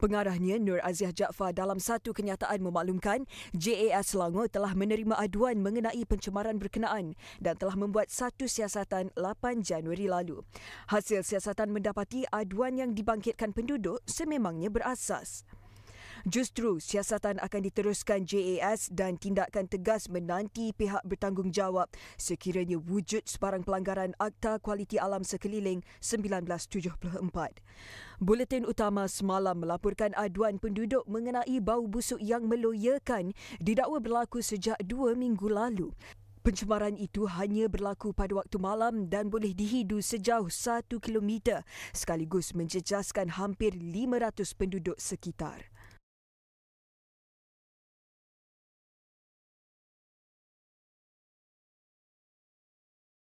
Pengarahnya Nur Aziah Jaafar dalam satu kenyataan memaklumkan JAS Selangor telah menerima aduan mengenai pencemaran berkenaan dan telah membuat satu siasatan 8 Januari lalu. Hasil siasatan mendapati aduan yang dibangkitkan penduduk sememangnya berasas. Justru siasatan akan diteruskan JAS dan tindakan tegas menanti pihak bertanggungjawab sekiranya wujud sebarang pelanggaran Akta Kualiti Alam Sekeliling 1974. Buletin utama semalam melaporkan aduan penduduk mengenai bau busuk yang meloyakan didakwa berlaku sejak dua minggu lalu. Pencemaran itu hanya berlaku pada waktu malam dan boleh dihidu sejauh satu kilometer sekaligus menjejaskan hampir 500 penduduk sekitar.